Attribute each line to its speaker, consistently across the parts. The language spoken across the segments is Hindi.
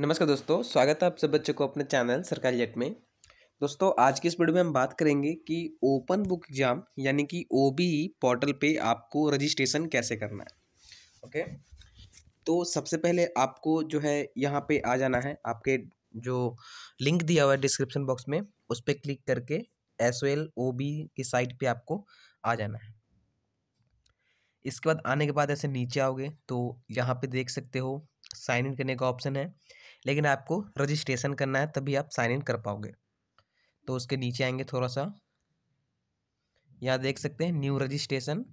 Speaker 1: नमस्कार दोस्तों स्वागत है आप सब बच्चों को अपने चैनल सरकारी जेट में दोस्तों आज की इस वीडियो में हम बात करेंगे कि ओपन बुक एग्ज़ाम यानी कि ओ पोर्टल पे आपको रजिस्ट्रेशन कैसे करना है ओके तो सबसे पहले आपको जो है यहाँ पे आ जाना है आपके जो लिंक दिया हुआ है डिस्क्रिप्शन बॉक्स में उस पर क्लिक करके S O L O B की साइट पर आपको आ जाना है इसके बाद आने के बाद ऐसे नीचे आओगे तो यहाँ पे देख सकते हो साइन इन करने का ऑप्शन है लेकिन आपको रजिस्ट्रेशन करना है तभी आप साइन इन कर पाओगे तो उसके नीचे आएंगे थोड़ा सा यहाँ देख सकते हैं न्यू रजिस्ट्रेशन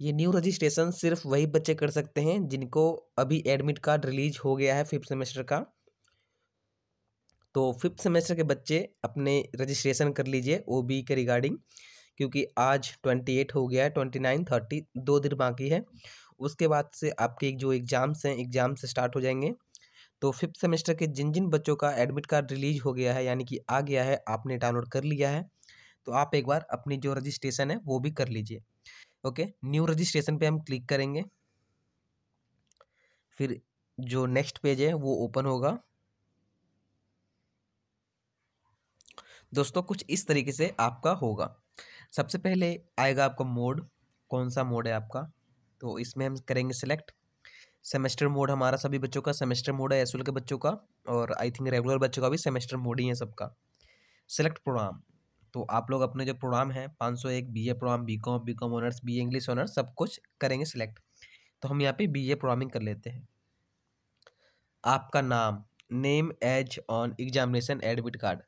Speaker 1: ये न्यू रजिस्ट्रेशन सिर्फ वही बच्चे कर सकते हैं जिनको अभी एडमिट कार्ड रिलीज हो गया है फिफ्थ सेमेस्टर का तो फिफ्थ सेमेस्टर के बच्चे अपने रजिस्ट्रेशन कर लीजिए ओ बी के रिगार्डिंग क्योंकि आज ट्वेंटी एट हो गया है ट्वेंटी नाइन थर्टी दो दिन बाकी है उसके बाद से आपके जो एग्ज़ाम्स हैं एग्जाम्स स्टार्ट हो जाएंगे तो फिफ्थ सेमेस्टर के जिन जिन बच्चों का एडमिट कार्ड रिलीज हो गया है यानी कि आ गया है आपने डाउनलोड कर लिया है तो आप एक बार अपनी जो रजिस्ट्रेशन है वो भी कर लीजिए ओके न्यू रजिस्ट्रेशन पे हम क्लिक करेंगे फिर जो नेक्स्ट पेज है वो ओपन होगा दोस्तों कुछ इस तरीके से आपका होगा सबसे पहले आएगा आपका मोड कौन सा मोड है आपका तो इसमें हम करेंगे सेलेक्ट सेमेस्टर मोड हमारा सभी बच्चों का सेमेस्टर मोड है एस के बच्चों का और आई थिंक रेगुलर बच्चों का भी सेमेस्टर मोड ही है सबका सेलेक्ट प्रोग्राम तो आप लोग अपने जो प्रोग्राम हैं पाँच सौ एक B A programme B com B com honours B English honours सब कुछ करेंगे सिलेक्ट तो हम यहाँ पे बी ए प्रोग्रामिंग कर लेते हैं आपका नाम name as on examination admit card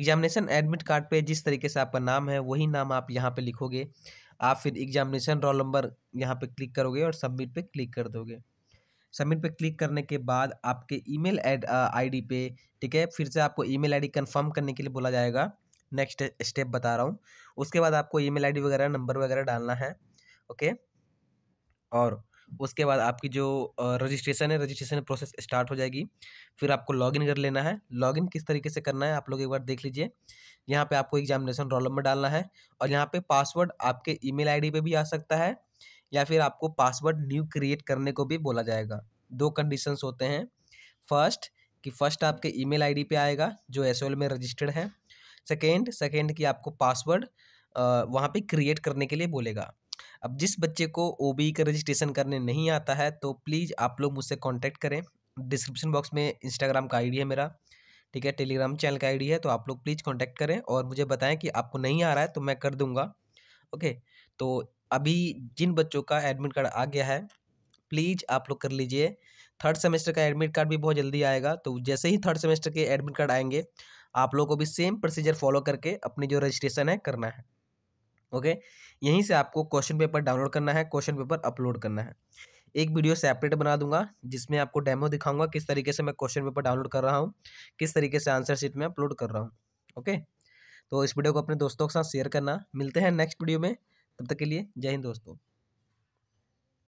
Speaker 1: examination admit card पे जिस तरीके से आपका नाम है वही नाम आप यहाँ पे लिखोगे आप फिर एग्जामिनेशन रोल नंबर यहाँ पे क्लिक करोगे और सबमिट पे क्लिक कर दोगे सबमिट पे क्लिक करने के बाद आपके ईमेल एड आईडी पे ठीक है फिर से आपको ईमेल आईडी कंफर्म करने के लिए बोला जाएगा नेक्स्ट स्टेप बता रहा हूँ उसके बाद आपको ईमेल आईडी वगैरह नंबर वगैरह डालना है ओके और उसके बाद आपकी जो रजिस्ट्रेशन है रजिस्ट्रेशन प्रोसेस स्टार्ट हो जाएगी फिर आपको लॉगिन कर लेना है लॉगिन किस तरीके से करना है आप लोग एक बार देख लीजिए यहाँ पे आपको एग्जामिनेशन रोल में डालना है और यहाँ पे पासवर्ड आपके ईमेल आईडी पे भी आ सकता है या फिर आपको पासवर्ड न्यू क्रिएट करने को भी बोला जाएगा दो कंडीशंस होते हैं फर्स्ट कि फर्स्ट आपके ईमेल आईडी पे आएगा जो एस में रजिस्टर्ड है सेकेंड सेकेंड कि आपको पासवर्ड वहाँ पे क्रिएट करने के लिए बोलेगा अब जिस बच्चे को ओ e का रजिस्ट्रेशन करने नहीं आता है तो प्लीज़ आप लोग मुझसे कॉन्टैक्ट करें डिस्क्रिप्शन बॉक्स में इंस्टाग्राम का आई है मेरा ठीक है टेलीग्राम चैनल का आईडी है तो आप लोग प्लीज़ कॉन्टैक्ट करें और मुझे बताएं कि आपको नहीं आ रहा है तो मैं कर दूंगा ओके तो अभी जिन बच्चों का एडमिट कार्ड आ गया है प्लीज़ आप लोग कर लीजिए थर्ड सेमेस्टर का एडमिट कार्ड भी बहुत जल्दी आएगा तो जैसे ही थर्ड सेमेस्टर के एडमिट कार्ड आएंगे आप लोग को भी सेम प्रोसीजर फॉलो करके अपनी जो रजिस्ट्रेशन है करना है ओके यहीं से आपको क्वेश्चन पेपर डाउनलोड करना है क्वेश्चन पेपर अपलोड करना है एक वीडियो सेपरेट बना दूंगा जिसमें आपको डेमो दिखाऊंगा किस तरीके से मैं क्वेश्चन पेपर डाउनलोड कर रहा हूँ किस तरीके से आंसर शीट में अपलोड कर रहा हूँ ओके तो इस वीडियो को अपने दोस्तों के साथ शेयर करना मिलते हैं नेक्स्ट वीडियो में तब तक के लिए जय हिंद दोस्तों